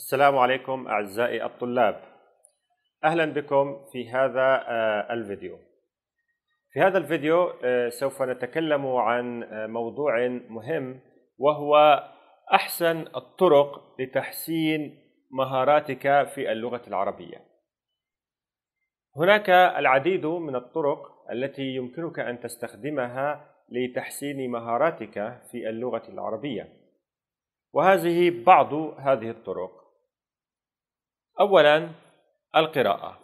السلام عليكم أعزائي الطلاب أهلا بكم في هذا آه، الفيديو في هذا الفيديو آه، سوف نتكلم عن آه، موضوع مهم وهو أحسن الطرق لتحسين مهاراتك في اللغة العربية هناك العديد من الطرق التي يمكنك أن تستخدمها لتحسين مهاراتك في اللغة العربية وهذه بعض هذه الطرق أولا القراءة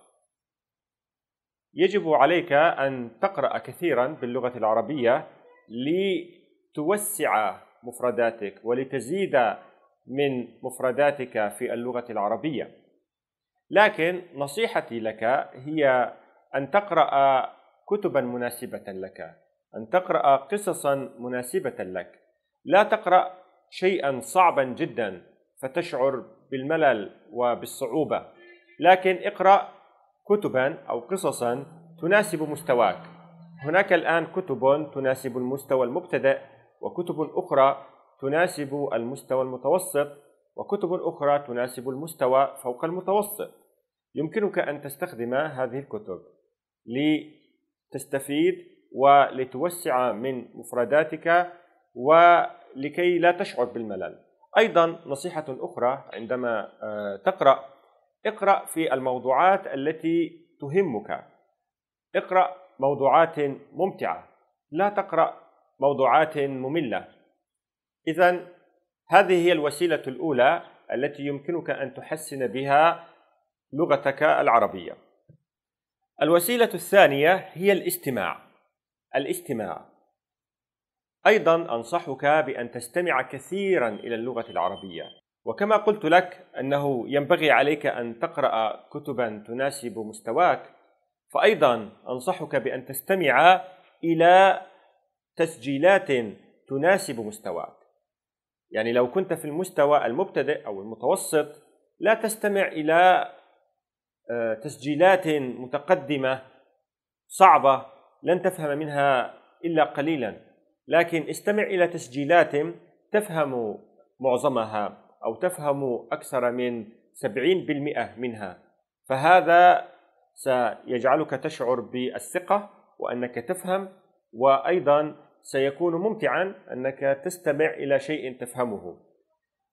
يجب عليك أن تقرأ كثيرا باللغة العربية لتوسع مفرداتك ولتزيد من مفرداتك في اللغة العربية لكن نصيحتي لك هي أن تقرأ كتبا مناسبة لك أن تقرأ قصصا مناسبة لك لا تقرأ شيئا صعبا جدا فتشعر بالملل وبالصعوبة لكن اقرأ كتبا أو قصصا تناسب مستواك هناك الآن كتب تناسب المستوى المبتدئ وكتب أخرى تناسب المستوى المتوسط وكتب أخرى تناسب المستوى فوق المتوسط يمكنك أن تستخدم هذه الكتب لتستفيد ولتوسع من مفرداتك ولكي لا تشعر بالملل أيضا نصيحة أخرى عندما آه، تقرأ اقرأ في الموضوعات التي تهمك اقرأ موضوعات ممتعة لا تقرأ موضوعات مملة إذا هذه هي الوسيلة الأولى التي يمكنك أن تحسن بها لغتك العربية الوسيلة الثانية هي الاستماع الاستماع أيضا أنصحك بأن تستمع كثيرا إلى اللغة العربية وكما قلت لك أنه ينبغي عليك أن تقرأ كتبا تناسب مستواك فأيضا أنصحك بأن تستمع إلى تسجيلات تناسب مستواك يعني لو كنت في المستوى المبتدئ أو المتوسط لا تستمع إلى آه، تسجيلات متقدمة صعبة لن تفهم منها إلا قليلا لكن استمع إلى تسجيلات تفهم معظمها أو تفهم أكثر من 70% منها فهذا سيجعلك تشعر بالثقة وأنك تفهم وأيضا سيكون ممتعا أنك تستمع إلى شيء تفهمه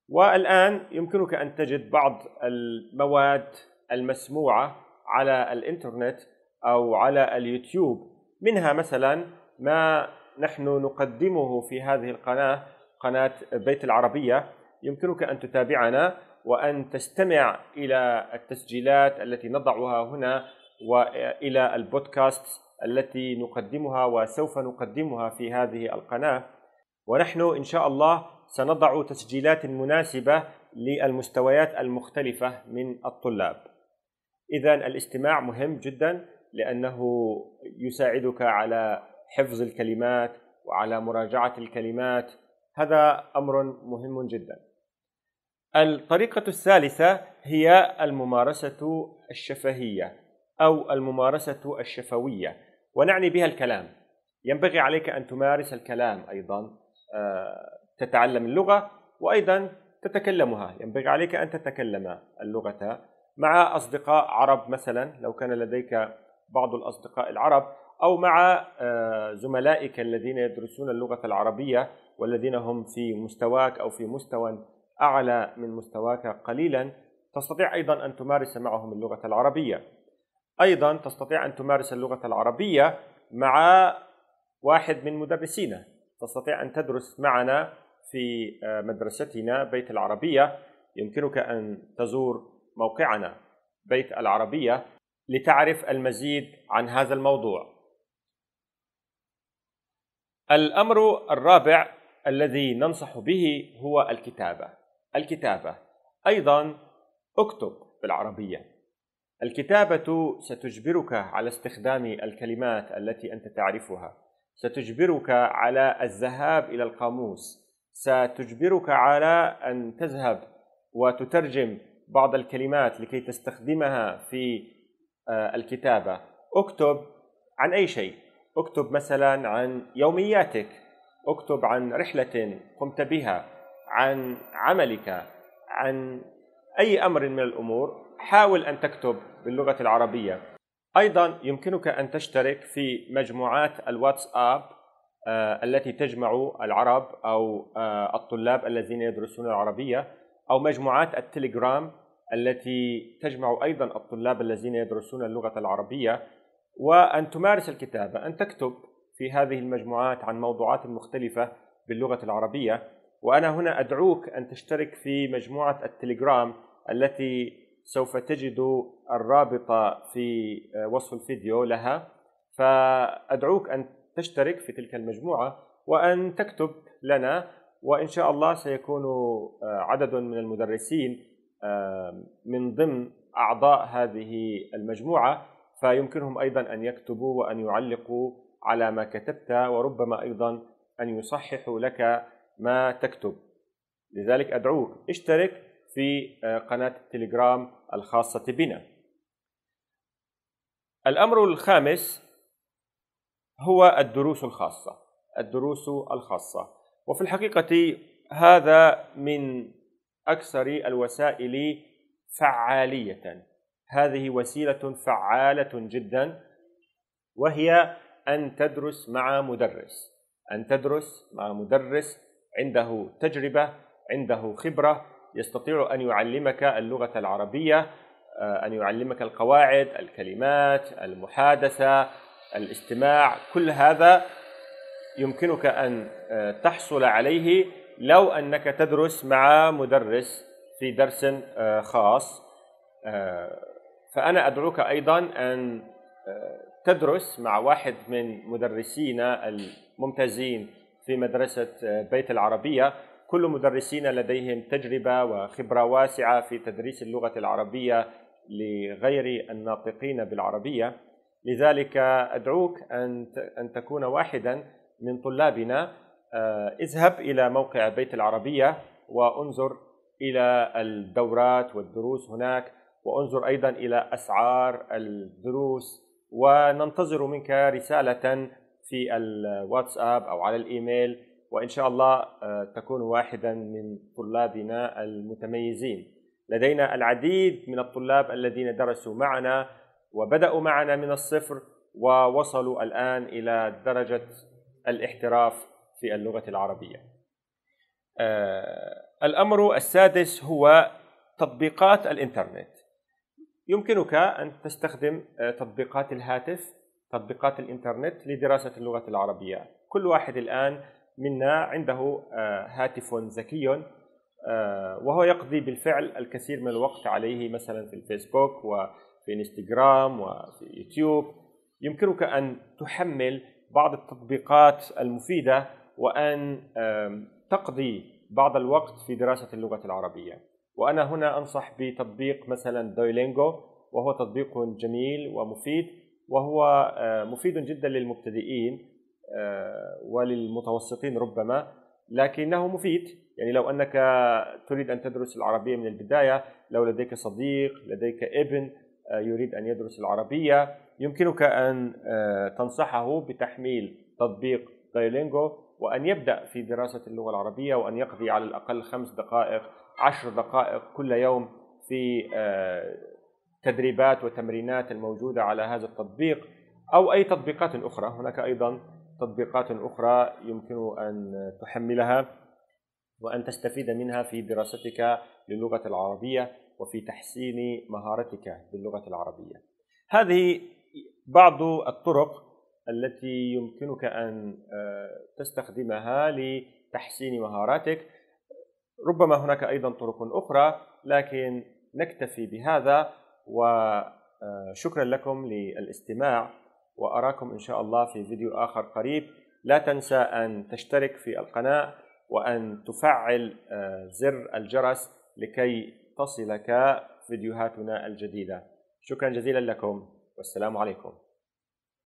والآن يمكنك أن تجد بعض المواد المسموعة على الإنترنت أو على اليوتيوب منها مثلا ما نحن نقدمه في هذه القناة قناة بيت العربية يمكنك أن تتابعنا وأن تستمع إلى التسجيلات التي نضعها هنا وإلى البودكاست التي نقدمها وسوف نقدمها في هذه القناة ونحن إن شاء الله سنضع تسجيلات مناسبة للمستويات المختلفة من الطلاب إذا الاستماع مهم جدا لأنه يساعدك على حفظ الكلمات وعلى مراجعة الكلمات هذا أمر مهم جدا الطريقة الثالثة هي الممارسة الشفهية أو الممارسة الشفوية ونعني بها الكلام ينبغي عليك أن تمارس الكلام أيضا آه، تتعلم اللغة وأيضا تتكلمها ينبغي عليك أن تتكلم اللغة مع أصدقاء عرب مثلا لو كان لديك بعض الأصدقاء العرب أو مع آه، زملائك الذين يدرسون اللغة العربية والذين هم في مستواك أو في مستوى أعلى من مستواك قليلا تستطيع أيضا أن تمارس معهم اللغة العربية أيضا تستطيع أن تمارس اللغة العربية مع واحد من مدرسينا تستطيع أن تدرس معنا في آه، مدرستنا بيت العربية يمكنك أن تزور موقعنا بيت العربية لتعرف المزيد عن هذا الموضوع الأمر الرابع الذي ننصح به هو الكتابة الكتابة أيضا اكتب بالعربية الكتابة ستجبرك على استخدام الكلمات التي أنت تعرفها ستجبرك على الذهاب إلى القاموس ستجبرك على أن تذهب وتترجم بعض الكلمات لكي تستخدمها في آه، الكتابة اكتب عن أي شيء اكتب مثلا عن يومياتك اكتب عن رحلة قمت بها عن عملك عن أي أمر من الأمور حاول أن تكتب باللغة العربية أيضا يمكنك أن تشترك في مجموعات الواتساب آه، التي تجمع العرب أو آه، الطلاب الذين يدرسون العربية أو مجموعات التليجرام التي تجمع أيضا الطلاب الذين يدرسون اللغة العربية وأن تمارس الكتابة أن تكتب في هذه المجموعات عن موضوعات مختلفة باللغة العربية وأنا هنا أدعوك أن تشترك في مجموعة التليجرام التي سوف تجد الرابط في آه، وصف الفيديو لها فأدعوك أن تشترك في تلك المجموعة وأن تكتب لنا وإن شاء الله سيكون آه، عدد من المدرسين آه، من ضمن أعضاء هذه المجموعة فيمكنهم أيضا أن يكتبوا وأن يعلقوا على ما كتبت وربما أيضا أن يصححوا لك ما تكتب لذلك أدعوك اشترك في آه، قناة التليجرام الخاصة بنا الأمر الخامس هو الدروس الخاصة الدروس الخاصة وفي الحقيقة هذا من أكثر الوسائل فعالية هذه وسيلة فعالة جدا وهي أن تدرس مع مدرس أن تدرس مع مدرس عنده تجربة عنده خبرة يستطيع أن يعلمك اللغة العربية آه، أن يعلمك القواعد الكلمات المحادثة الاستماع كل هذا يمكنك أن آه، تحصل عليه لو أنك تدرس مع مدرس في درس آه، خاص فأنا أدعوك أيضا أن آه، تدرس مع واحد من مدرسينا الممتازين في مدرسة آه، بيت العربية كل مدرسين لديهم تجربة وخبرة واسعة في تدريس اللغة العربية لغير الناطقين بالعربية لذلك أدعوك أن أن تكون واحدا من طلابنا آه، اذهب إلى موقع بيت العربية وانظر إلى الدورات والدروس هناك وانظر ايضا الى اسعار الدروس وننتظر منك رساله في الواتساب او على الايميل وان شاء الله آه، تكون واحدا من طلابنا المتميزين لدينا العديد من الطلاب الذين درسوا معنا وبداوا معنا من الصفر ووصلوا الان الى درجه الاحتراف في اللغه العربيه آه، الامر السادس هو تطبيقات الانترنت يمكنك أن تستخدم آه، تطبيقات الهاتف تطبيقات الإنترنت لدراسة اللغة العربية كل واحد الآن منا عنده آه، هاتف ذكي آه، وهو يقضي بالفعل الكثير من الوقت عليه مثلا في الفيسبوك وفي انستغرام وفي يوتيوب يمكنك أن تحمل بعض التطبيقات المفيدة وأن تقضي بعض الوقت في دراسة اللغة العربية وأنا هنا أنصح بتطبيق مثلا دويلينجو وهو تطبيق جميل ومفيد وهو آه، مفيد جدا للمبتدئين آه، وللمتوسطين ربما لكنه مفيد يعني لو أنك تريد أن تدرس العربية من البداية لو لديك صديق لديك ابن آه، يريد أن يدرس العربية يمكنك أن تنصحه بتحميل تطبيق دايلينجو وأن يبدأ في دراسة اللغة العربية وأن يقضي على الأقل خمس دقائق عشر دقائق كل يوم في آه، تدريبات وتمرينات الموجودة على هذا التطبيق أو أي تطبيقات أخرى هناك أيضا تطبيقات أخرى يمكن أن تحملها وأن تستفيد منها في دراستك للغة العربية وفي تحسين مهارتك باللغة العربية هذه بعض الطرق التي يمكنك أن آه، تستخدمها لتحسين مهاراتك ربما هناك أيضا طرق أخرى لكن نكتفي بهذا وشكرا آه، لكم للاستماع وأراكم إن شاء الله في فيديو آخر قريب لا تنسى أن تشترك في القناة وأن تفعل آه، زر الجرس لكي تصلك فيديوهاتنا الجديدة شكرا جزيلا لكم والسلام عليكم